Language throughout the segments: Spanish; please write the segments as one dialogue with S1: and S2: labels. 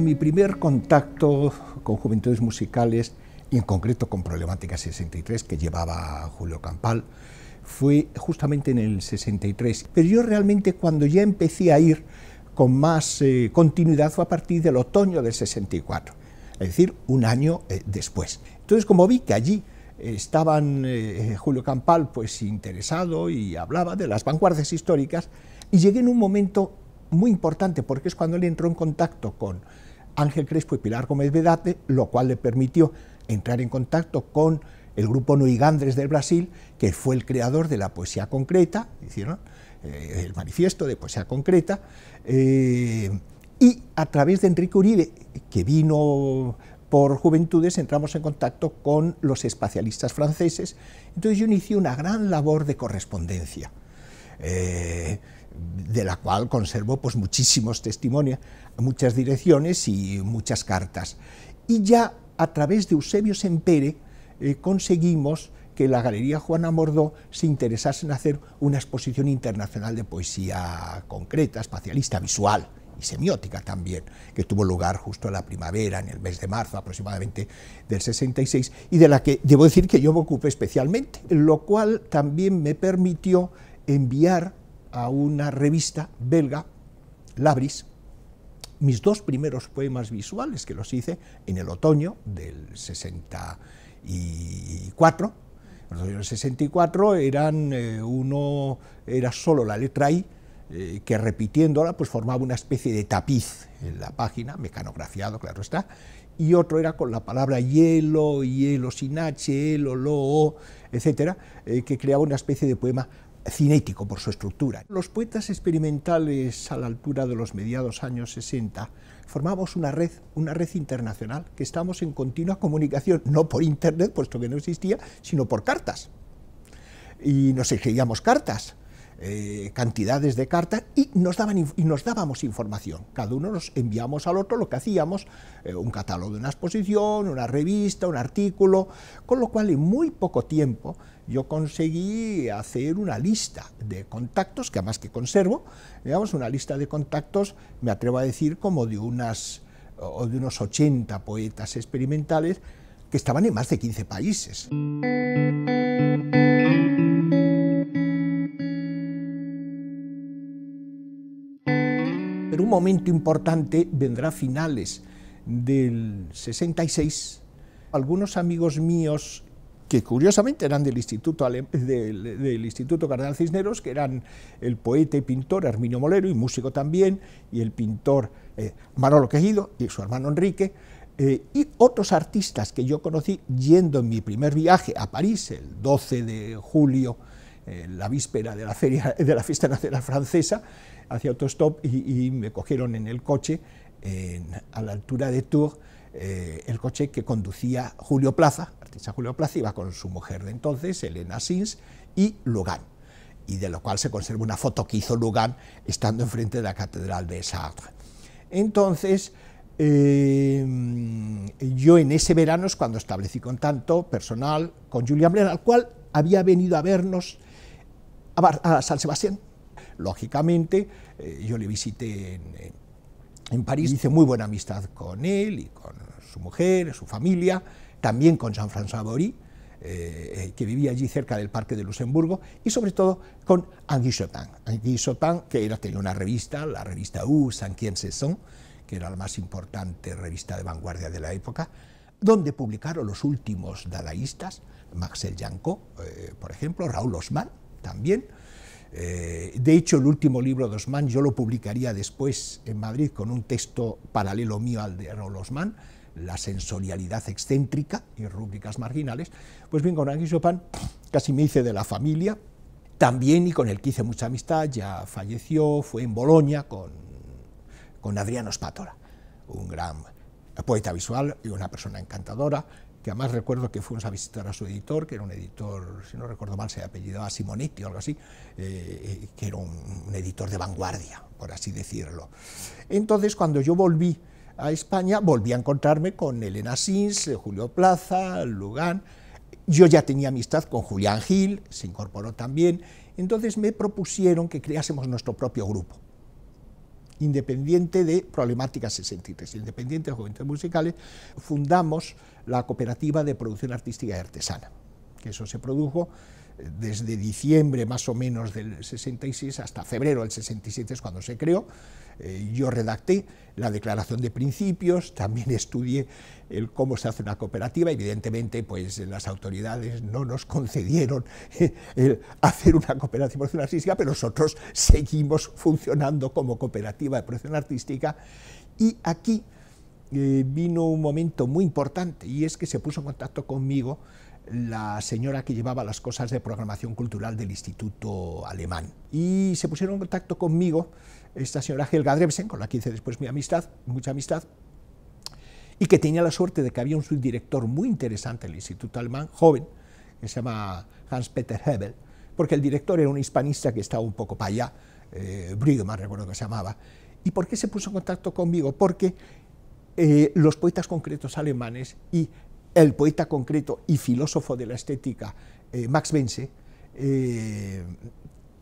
S1: mi primer contacto con juventudes musicales y en concreto con Problemática 63 que llevaba Julio Campal fue justamente en el 63. Pero yo realmente cuando ya empecé a ir con más eh, continuidad fue a partir del otoño del 64, es decir, un año eh, después. Entonces, como vi que allí estaban eh, Julio Campal pues interesado y hablaba de las vanguardias históricas y llegué en un momento muy importante porque es cuando él entró en contacto con Ángel Crespo y Pilar Gómez Vedate, lo cual le permitió entrar en contacto con el grupo Nuigandres del Brasil, que fue el creador de la poesía concreta, hicieron eh, el manifiesto de poesía concreta, eh, y a través de Enrique Uribe, que vino por Juventudes, entramos en contacto con los espacialistas franceses, entonces yo inicié una gran labor de correspondencia. Eh, de la cual conservo pues, muchísimos testimonios, muchas direcciones y muchas cartas. Y ya a través de Eusebio Sempere eh, conseguimos que la Galería Juana Mordó se interesase en hacer una exposición internacional de poesía concreta, espacialista, visual y semiótica también, que tuvo lugar justo en la primavera, en el mes de marzo aproximadamente del 66, y de la que debo decir que yo me ocupé especialmente, lo cual también me permitió enviar a una revista belga, Labris, mis dos primeros poemas visuales, que los hice en el otoño del 64. En el del 64 eran eh, uno, era solo la letra I, eh, que repitiéndola pues formaba una especie de tapiz en la página, mecanografiado, claro está, y otro era con la palabra hielo, hielo sin H, hielo, lo, etcétera, eh, que creaba una especie de poema cinético por su estructura. Los poetas experimentales a la altura de los mediados años 60 formamos una red, una red internacional que estábamos en continua comunicación, no por internet, puesto que no existía, sino por cartas. Y nos escribíamos cartas eh, cantidades de cartas y nos, daban, y nos dábamos información. Cada uno nos enviamos al otro lo que hacíamos, eh, un catálogo de una exposición, una revista, un artículo, con lo cual en muy poco tiempo yo conseguí hacer una lista de contactos, que además que conservo, digamos, una lista de contactos, me atrevo a decir, como de, unas, o de unos 80 poetas experimentales que estaban en más de 15 países. Pero un momento importante vendrá a finales del 66. Algunos amigos míos que curiosamente eran del Instituto, del, Instituto Cardenal Cisneros, que eran el poeta y pintor Herminio Molero, y músico también, y el pintor eh, Manolo Quejido, y su hermano Enrique, eh, y otros artistas que yo conocí yendo en mi primer viaje a París, el 12 de julio, eh, la víspera de la, feria, de la Fiesta Nacional Francesa, hacia autostop y, y me cogieron en el coche a la altura de Tours eh, el coche que conducía Julio Plaza, artista Julio Plaza, iba con su mujer de entonces, Elena Sins, y Lugan, y de lo cual se conserva una foto que hizo Lugan estando enfrente de la Catedral de Sartre. Entonces, em, yo en ese verano es cuando establecí contacto personal con Julián Blair, al cual había venido a vernos a San Sebastián, lógicamente. Eh, yo le visité en, París, hice muy buena amistad con él y con su mujer, su familia, también con Jean-François Bory, eh, eh, que vivía allí cerca del Parque de Luxemburgo, y sobre todo con Anguille Chopin. que era, tenía una revista, la revista U, San Quien son que era la más importante revista de vanguardia de la época, donde publicaron los últimos dadaístas, Marcel Janco, por ejemplo, Raúl Osman también, eh, de hecho, el último libro de Osman yo lo publicaría después en Madrid con un texto paralelo mío al de Errol Osman, La sensorialidad excéntrica y rúbricas marginales. Pues bien, con Anguille Chopin casi me hice de la familia, también y con el que hice mucha amistad, ya falleció, fue en Bolonia con, con Adriano Spatola, un gran poeta visual y una persona encantadora, que además recuerdo que fuimos a visitar a su editor, que era un editor, si no recuerdo mal, se apellidaba Simonetti o algo así, eh, eh, que era un, un, editor de vanguardia, por así decirlo. Entonces, cuando yo volví a España, volví a encontrarme con Elena Sins, Julio Plaza, Lugán. Yo ya tenía amistad con Julián Gil, se incorporó también. Entonces me propusieron que creásemos nuestro propio grupo independiente de Problemática 63, independiente de Juventudes Musicales, fundamos la Cooperativa de Producción Artística y Artesana, que eso se produjo desde diciembre más o menos del 66 hasta febrero del 67 es cuando se creó. Eh, yo redacté la declaración de principios, también estudié el cómo se hace una cooperativa. Evidentemente, pues las autoridades no nos concedieron hacer una cooperativa de producción artística, pero nosotros seguimos funcionando como cooperativa de producción artística. Y aquí eh, vino un momento muy importante, y es que se puso en contacto conmigo la señora que llevaba las cosas de programación cultural del Instituto Alemán. Y se pusieron en contacto conmigo esta señora Helga Drebsen, con la que hice después mi amistad, mucha amistad, y que tenía la suerte de que había un subdirector muy interesante del Instituto Alemán, joven, que se llama Hans-Peter Hebel, porque el director era un hispanista que estaba un poco para allá, eh, recuerdo que se llamaba. ¿Y por qué se puso en contacto conmigo? Porque eh, los poetas concretos alemanes y el poeta concreto y filósofo de la estética eh, Max Bense, eh,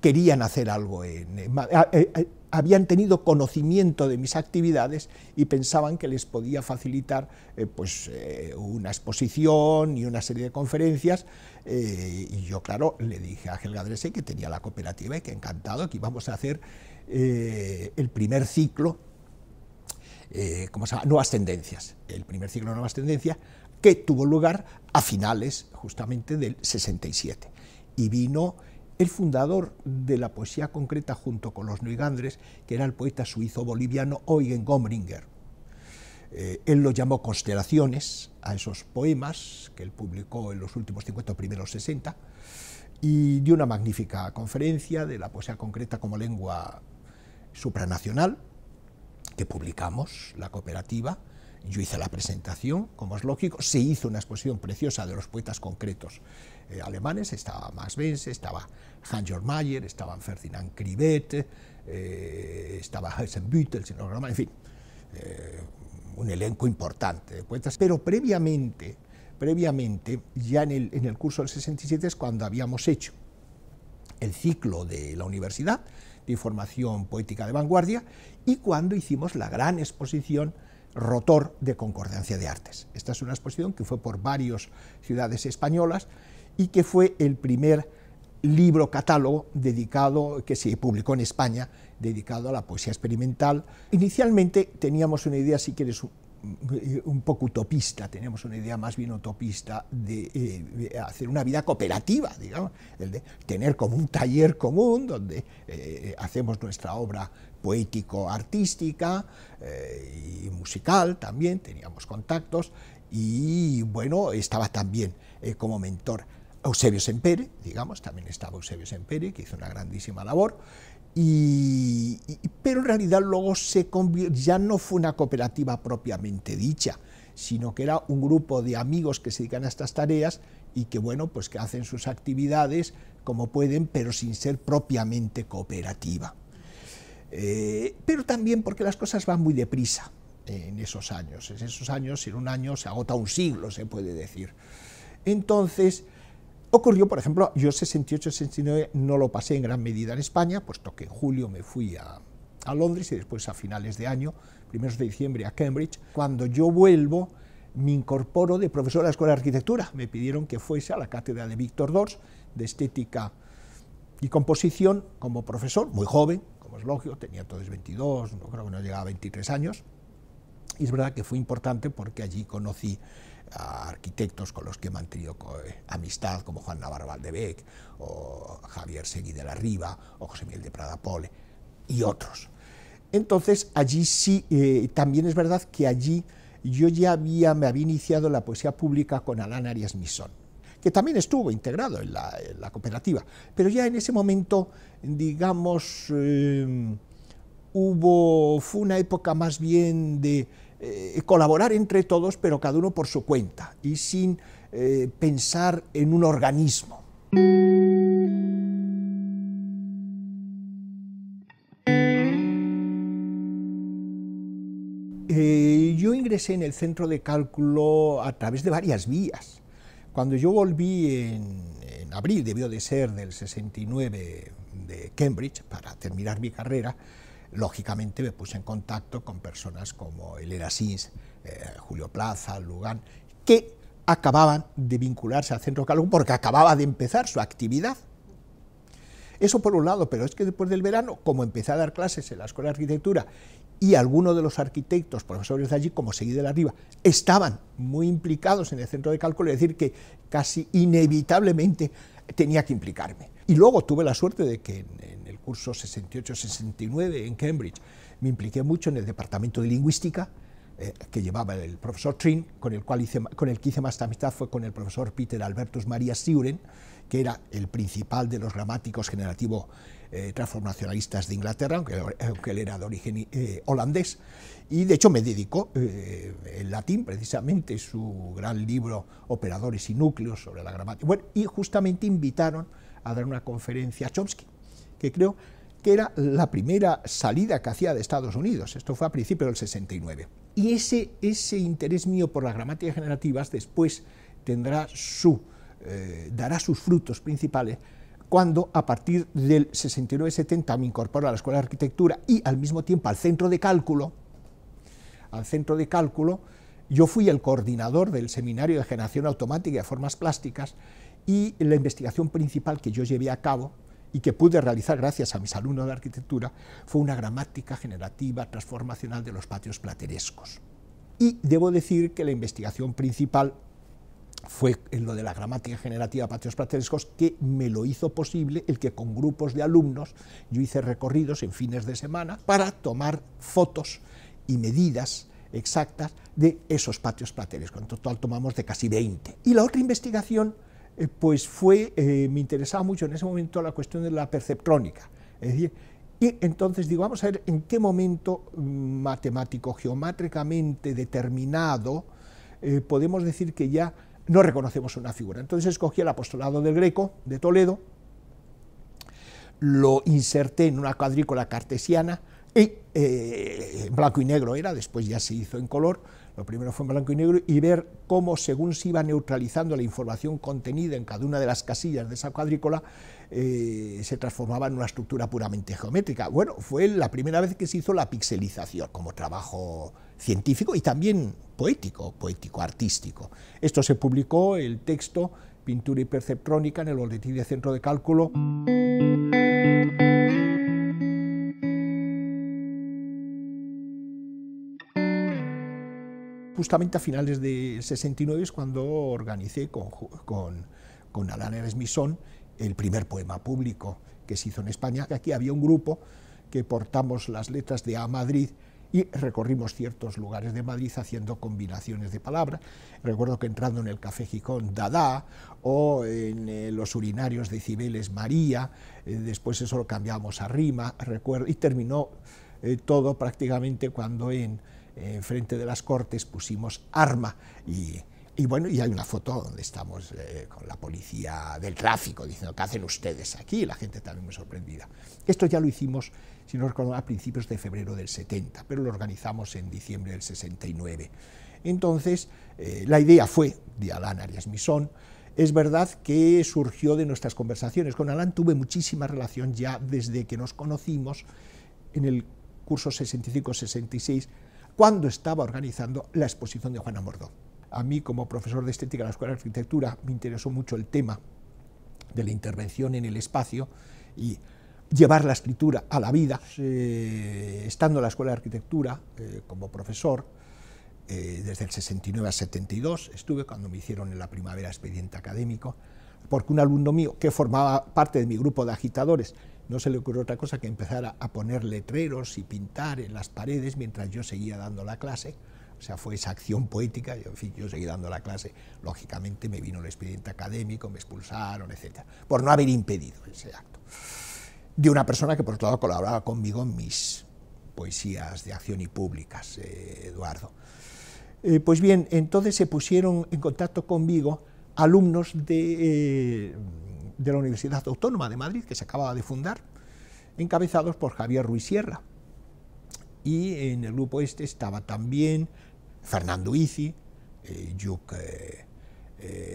S1: querían hacer algo, en, eh, habían tenido conocimiento de mis actividades y pensaban que les podía facilitar pues, una exposición y una serie de conferencias. y yo, claro, le dije a Helga que tenía la cooperativa y que encantado, que íbamos a hacer el primer ciclo ¿cómo se llama? Nuevas tendencias. El primer ciclo de nuevas tendencias que tuvo lugar a finales justamente del 67. Y vino el fundador de la poesía concreta junto con los Nuigandres, que era el poeta suizo-boliviano Eugen Gombringer. Eh, él lo llamó constelaciones a esos poemas que él publicó en los últimos 50 primeros 60 y dio una magnífica conferencia de la poesía concreta como lengua supranacional que publicamos, la cooperativa, yo hice la presentación, como es lógico, se hizo una exposición preciosa de los poetas concretos eh, alemanes, estaba Max Benz, estaba Hans Georg Mayer, estaba Ferdinand Kribet, eh, estaba Heisenbüttel, en fin, eh, un elenco importante de poetas, pero previamente, previamente, ya en el, en el curso del 67 es cuando habíamos hecho el ciclo de la universidad de formación poética de vanguardia y cuando hicimos la gran exposición rotor de Concordancia de Artes. Esta es una exposición que fue por varias ciudades españolas y que fue el primer libro catálogo dedicado que se publicó en España dedicado a la poesía experimental. Inicialmente teníamos una idea, si quieres, un poco utopista, teníamos una idea más bien utopista eh, de, hacer una vida cooperativa, digamos, el de tener como un taller común donde eh, hacemos nuestra obra poético-artística eh, y musical también, teníamos contactos, y bueno, estaba también eh, como mentor Eusebio Sempere, digamos, también estaba Eusebio Sempere, que hizo una grandísima labor, pero en realidad luego se ya no fue una cooperativa propiamente dicha, sino que era un grupo de amigos que se dedican a estas tareas y que, bueno, pues que hacen sus actividades como pueden, pero sin ser propiamente cooperativa. Eh, pero también porque las cosas van muy deprisa en esos años. En esos años, en un año, se agota un siglo, se puede decir. Entonces, ocurrió, por ejemplo, yo 68-69 no lo pasé en gran medida en España, puesto que en julio me fui a, a Londres y después a finales de año, primeros de diciembre, a Cambridge. Cuando yo vuelvo, me incorporo de profesor a la Escuela de Arquitectura. Me pidieron que fuese a la cátedra de Víctor Dors, de Estética y Composición, como profesor, muy joven, Logio, tenía entonces 22, no creo que no llegaba a 23 años, y es verdad que fue importante porque allí conocí a arquitectos con los que he mantenido eh, amistad, como Juan Navarro Valdebec, o Javier Seguí de la Riva, o José Miguel de Prada Pole, y otros. Entonces, allí sí, eh, también es verdad que allí yo ya había, me había iniciado la poesía pública con Alán Arias Misson que también estuvo integrado en la, cooperativa. Pero ya en ese momento, digamos, eh, hubo, fue una época más bien de eh, colaborar entre todos, pero cada uno por su cuenta y sin eh, pensar en un organismo. yo ingresé en el centro de cálculo a través de varias vías. Cuando yo volví en, abril, debió de ser del 69 de Cambridge, para terminar mi carrera, lógicamente me puse en contacto con personas como el Sins, eh, Julio Plaza, Lugán, que acababan de vincularse al Centro Calón porque acababa de empezar su actividad eso por un lado, pero es que después del verano, como empecé a dar clases en la Escuela de Arquitectura y algunos de los arquitectos, profesores de allí, como seguí de la arriba, estaban muy implicados en el centro de cálculo, es decir, que casi inevitablemente tenía que implicarme. Y luego tuve la suerte de que en, el curso 68-69 en Cambridge me impliqué mucho en el departamento de lingüística, eh, que llevaba el profesor Trin, con el, cual hice, con el que hice más amistad fue con el profesor Peter Albertus Maria Siuren, que era el principal de los gramáticos generativos eh, transformacionalistas de Inglaterra, aunque, él era de origen eh, holandés, y de hecho me dedicó el eh, en latín, precisamente, su gran libro Operadores y Núcleos sobre la gramática. Bueno, y justamente invitaron a dar una conferencia a Chomsky, que creo que era la primera salida que hacía de Estados Unidos. Esto fue a principios del 69. Y ese, ese interés mío por las gramáticas generativas después tendrá su eh, dará sus frutos principales cuando a partir del 69-70 me incorporo a la Escuela de Arquitectura y al mismo tiempo al centro de cálculo, al centro de cálculo, yo fui el coordinador del seminario de generación automática y de formas plásticas y la investigación principal que yo llevé a cabo y que pude realizar gracias a mis alumnos de arquitectura fue una gramática generativa transformacional de los patios platerescos. Y debo decir que la investigación principal fue en lo de la gramática generativa de patios platerescos que me lo hizo posible el que con grupos de alumnos yo hice recorridos en fines de semana para tomar fotos y medidas exactas de esos patios platerescos. En total tomamos de casi 20. Y la otra investigación eh, pues fue, eh, me interesaba mucho en ese momento la cuestión de la perceptrónica. Es decir, y entonces digo, vamos a ver en qué momento mm, matemático geomátricamente determinado eh, podemos decir que ya no reconocemos una figura. Entonces escogí el apostolado del Greco de Toledo, lo inserté en una cuadrícula cartesiana, y eh, en blanco y negro era, después ya se hizo en color, lo primero fue en blanco y negro, y ver cómo según se iba neutralizando la información contenida en cada una de las casillas de esa cuadrícula, eh, se transformaba en una estructura puramente geométrica. Bueno, fue la primera vez que se hizo la pixelización como trabajo científico y también poético, poético-artístico. Esto se publicó, el texto Pintura y Perceptrónica, en el Boletín de Centro de Cálculo. Justamente a finales de 69 es cuando organicé con, con, con Alan Smithson el primer poema público que se hizo en España. Aquí había un grupo que portamos las letras de A Madrid y recorrimos ciertos lugares de Madrid haciendo combinaciones de palabras. Recuerdo que entrando en el Café Gijón, Dada, o en eh, los urinarios de Cibeles, María, eh, después eso lo cambiamos a rima, recuerdo, y terminó eh, todo prácticamente cuando en frente de las Cortes pusimos arma y... bueno, y hay una foto donde estamos con la policía del tráfico diciendo, ¿qué hacen ustedes aquí? La gente también me sorprendida. Esto ya lo hicimos si no recuerdo, a principios de febrero del 70, pero lo organizamos en diciembre del 69. Entonces, eh, la idea fue de Alan Arias Misón, es verdad que surgió de nuestras conversaciones. Con Alan tuve muchísima relación ya desde que nos conocimos en el curso 65-66, cuando estaba organizando la exposición de Juana Mordó. A mí, como profesor de estética en la Escuela de Arquitectura, me interesó mucho el tema de la intervención en el espacio y llevar la escritura a la vida, eh, estando en la Escuela de Arquitectura eh, como profesor, eh, desde el 69 al 72 estuve cuando me hicieron en la primavera expediente académico, porque un alumno mío que formaba parte de mi grupo de agitadores, no se le ocurrió otra cosa que empezar a, poner letreros y pintar en las paredes mientras yo seguía dando la clase, o sea, fue esa acción poética, yo, en fin, yo seguí dando la clase, lógicamente me vino el expediente académico, me expulsaron, etc., por no haber impedido ese acto de una persona que por otro lado colaboraba conmigo en mis poesías de acción y públicas, eh, Eduardo. Eh, pues bien, entonces se pusieron en contacto conmigo alumnos de, eh, de, la Universidad Autónoma de Madrid, que se acababa de fundar, encabezados por Javier Ruiz Sierra. Y en el grupo este estaba también Fernando Ici, y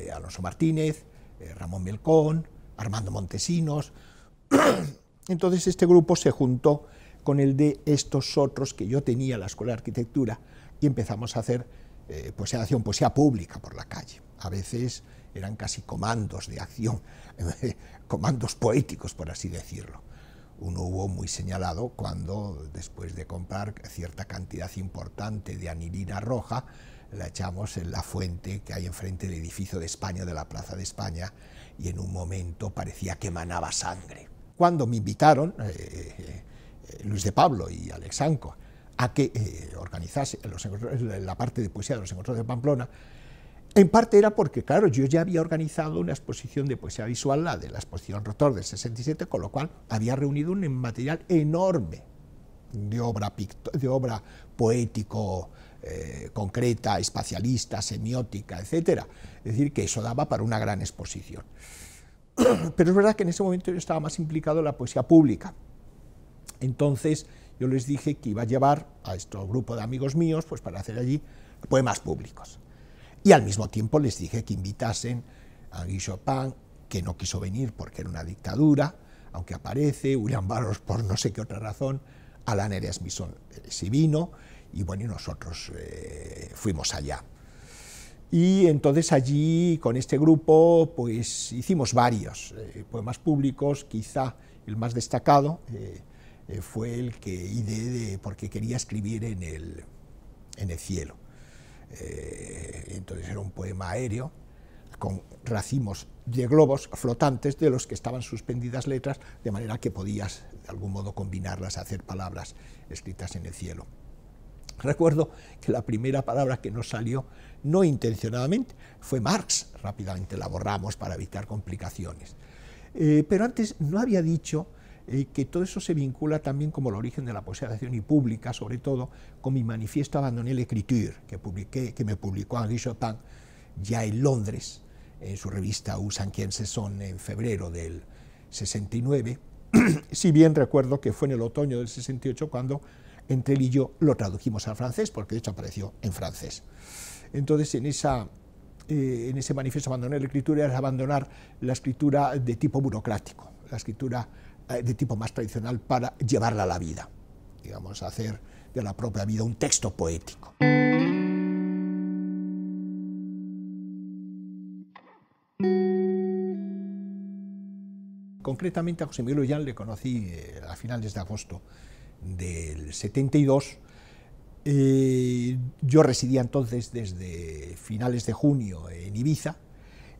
S1: Alonso Martínez, Ramón Melcón, Armando Montesinos, entonces este grupo se juntó con el de estos otros que yo tenía en la Escuela de Arquitectura y empezamos a hacer eh, poesía acción, poesía pública por la calle. A veces eran casi comandos de acción, comandos poéticos, por así decirlo. Uno hubo muy señalado cuando, después de comprar cierta cantidad importante de anilina roja, la echamos en la fuente que hay enfrente del edificio de España, de la Plaza de España, y en un momento parecía que emanaba sangre cuando me invitaron eh, eh, eh, Luis de Pablo y Alex Anco a que organizase la parte de poesía de los Encontros de Pamplona, en parte era porque, claro, yo ya había organizado una exposición de poesía visual, la de la exposición Rotor del 67, con lo cual había reunido un material enorme de obra, de obra poético, concreta, espacialista, semiótica, etc. Es decir, que eso daba para una gran exposición. pero es verdad que en ese momento yo estaba más implicado en la poesía pública. Entonces yo les dije que iba a llevar a este grupo de amigos míos pues, para hacer allí poemas públicos. Y al mismo tiempo les dije que invitasen a Guy Chopin, que no quiso venir porque era una dictadura, aunque aparece, William Barros por no sé qué otra razón, Alan Smithson. Eh, si vino, y bueno, y nosotros eh, fuimos allá. Y entonces allí, con este grupo, pues hicimos varios eh, poemas públicos, quizá el más destacado eh, eh, fue el que ideé porque quería escribir en el, cielo. entonces era un poema aéreo con racimos de globos flotantes de los que estaban suspendidas letras, de manera que podías de algún modo combinarlas, hacer palabras escritas en el cielo. Recuerdo que la primera palabra que nos salió, no intencionadamente, fue Marx. Rápidamente la borramos para evitar complicaciones. Eh, pero antes no había dicho eh, que todo eso se vincula también como el origen de la poesía de acción y pública, sobre todo con mi manifiesto Abandoné l'écriture, que, que me publicó Henri Chopin ya en Londres, en su revista Usan quién se son en febrero del 69, si bien recuerdo que fue en el otoño del 68 cuando entre él y yo lo tradujimos al francés, porque de hecho apareció en francés. Entonces, en, esa, eh, en ese manifiesto abandonar la escritura era abandonar la escritura de tipo burocrático, la escritura eh, de tipo más tradicional para llevarla a la vida, digamos, hacer de la propia vida un texto poético. Concretamente a José Miguel Ullán le conocí eh, a finales de agosto del 72. Eh, yo residía entonces desde finales de junio en Ibiza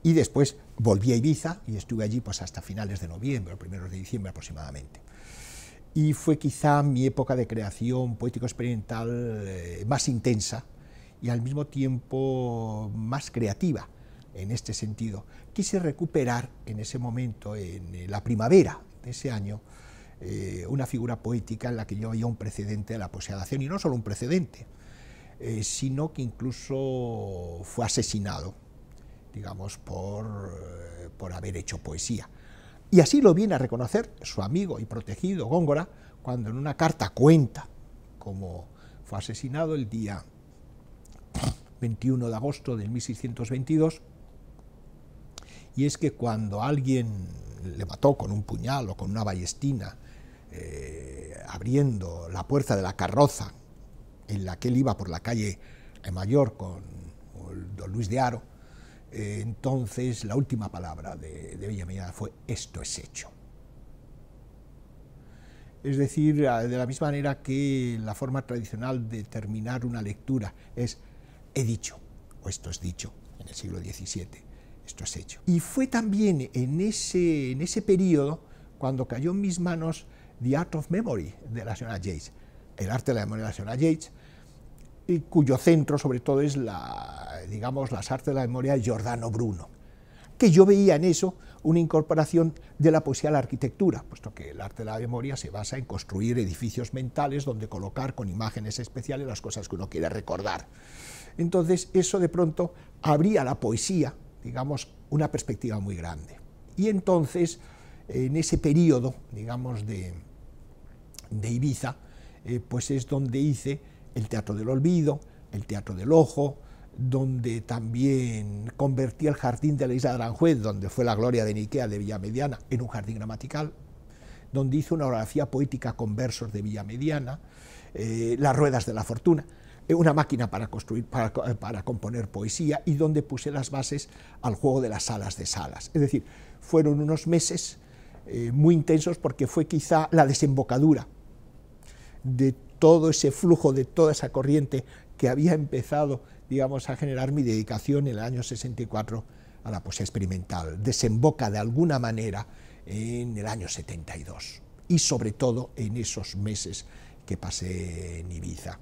S1: y después volví a Ibiza y estuve allí pues hasta finales de noviembre o primeros de diciembre aproximadamente. Y fue quizá mi época de creación poético-experimental eh, más intensa y al mismo tiempo más creativa en este sentido. Quise recuperar en ese momento, en eh, la primavera de ese año, eh, una figura poética en la que yo veía un precedente de la poesía de acción, y no solo un precedente, eh, sino que incluso fue asesinado, digamos, eh, por, haber hecho poesía. Y así lo viene a reconocer su amigo y protegido Góngora, cuando en una carta cuenta cómo fue asesinado el día 21 de agosto de 1622, y es que cuando alguien le mató con un puñal o con una ballestina eh, abriendo la puerta de la carroza en la que él iba por la calle Mayor con, don Luis de Aro, eh, entonces la última palabra de, de fue esto es hecho. Es decir, de la misma manera que la forma tradicional de terminar una lectura es he dicho, o esto es dicho, en el siglo XVII, esto es hecho. Y fue también en ese, en ese periodo cuando cayó en mis manos The Art of Memory de la señora Yates, el arte de la memoria de la señora Yates, y cuyo centro sobre todo es la, digamos, las artes de la memoria de Giordano Bruno, que yo veía en eso una incorporación de la poesía a la arquitectura, puesto que el arte de la memoria se basa en construir edificios mentales donde colocar con imágenes especiales las cosas que uno quiere recordar. Entonces eso de pronto abría la poesía, digamos, una perspectiva muy grande. Y entonces, en ese periodo, digamos, de, de Ibiza, eh, pues es donde hice el Teatro del Olvido, el Teatro del Ojo, donde también convertí el jardín de la isla de Aranjuez, donde fue la gloria de Niquea de Villa Mediana, en un jardín gramatical, donde hice una orografía poética con versos de Villa Mediana, eh, Las Ruedas de la Fortuna, eh, una máquina para, construir, para, componer poesía y donde puse las bases al juego de las salas de salas. Es decir, fueron unos meses muy intensos porque fue quizá la desembocadura de todo ese flujo, de toda esa corriente que había empezado, digamos, a generar mi dedicación en el año 64 a la poesía experimental. Desemboca de alguna manera en el año 72 y sobre todo en esos meses que pasé en Ibiza.